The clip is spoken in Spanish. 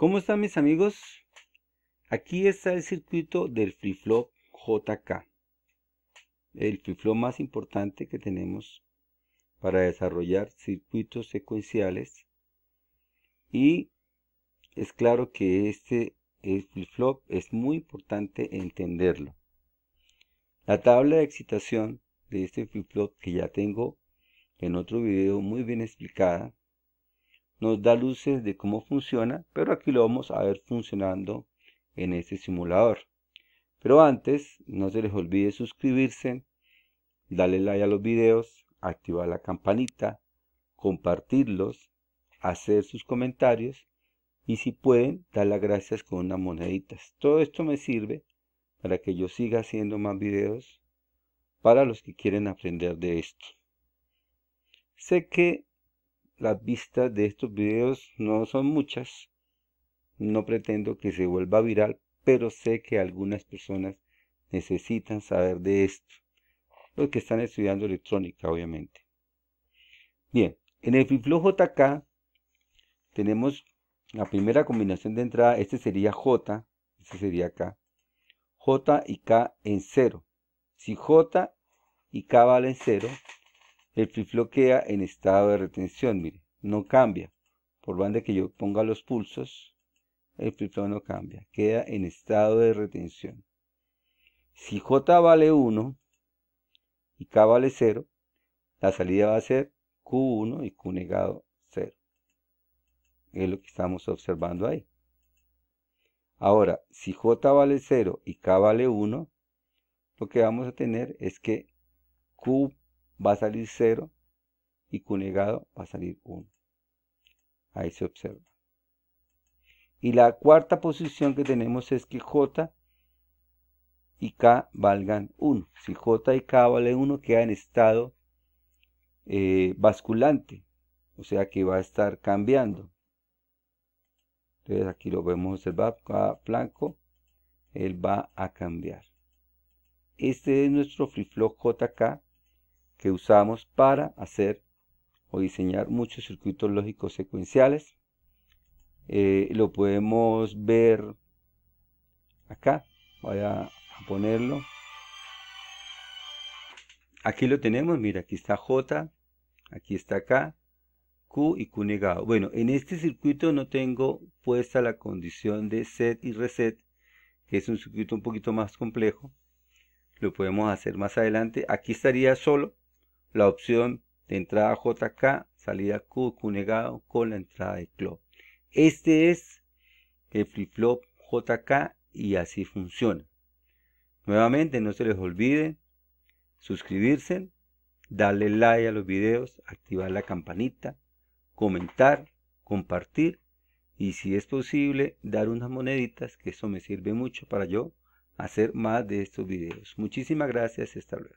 ¿Cómo están mis amigos? Aquí está el circuito del flip flop JK. El flip flop más importante que tenemos para desarrollar circuitos secuenciales. Y es claro que este flip flop es muy importante entenderlo. La tabla de excitación de este flip flop que ya tengo en otro video muy bien explicada nos da luces de cómo funciona, pero aquí lo vamos a ver funcionando en este simulador. Pero antes, no se les olvide suscribirse, darle like a los videos, activar la campanita, compartirlos, hacer sus comentarios y si pueden, dar las gracias con unas moneditas. Todo esto me sirve para que yo siga haciendo más videos para los que quieren aprender de esto. Sé que las vistas de estos videos no son muchas. No pretendo que se vuelva viral, pero sé que algunas personas necesitan saber de esto. Los que están estudiando electrónica, obviamente. Bien, en el flip JK tenemos la primera combinación de entrada. Este sería J, este sería K. J y K en cero Si J y K valen cero el flip queda en estado de retención, mire, no cambia. Por de que yo ponga los pulsos, el flip-flop no cambia, queda en estado de retención. Si J vale 1 y K vale 0, la salida va a ser Q1 y Q negado 0. Es lo que estamos observando ahí. Ahora, si J vale 0 y K vale 1, lo que vamos a tener es que Q va a salir 0 y Q negado va a salir 1. Ahí se observa. Y la cuarta posición que tenemos es que J y K valgan 1. Si J y K valen 1, queda en estado eh, basculante. O sea que va a estar cambiando. Entonces aquí lo vemos observar, cada blanco, él va a cambiar. Este es nuestro flip-flop JK que usamos para hacer o diseñar muchos circuitos lógicos secuenciales. Eh, lo podemos ver acá, voy a ponerlo. Aquí lo tenemos, mira, aquí está J, aquí está K, Q y Q negado. Bueno, en este circuito no tengo puesta la condición de set y reset, que es un circuito un poquito más complejo. Lo podemos hacer más adelante. Aquí estaría solo la opción de entrada JK, salida Q negado con la entrada de club Este es el flip-flop JK y así funciona. Nuevamente, no se les olvide suscribirse, darle like a los videos, activar la campanita, comentar, compartir y si es posible dar unas moneditas que eso me sirve mucho para yo hacer más de estos videos. Muchísimas gracias hasta luego.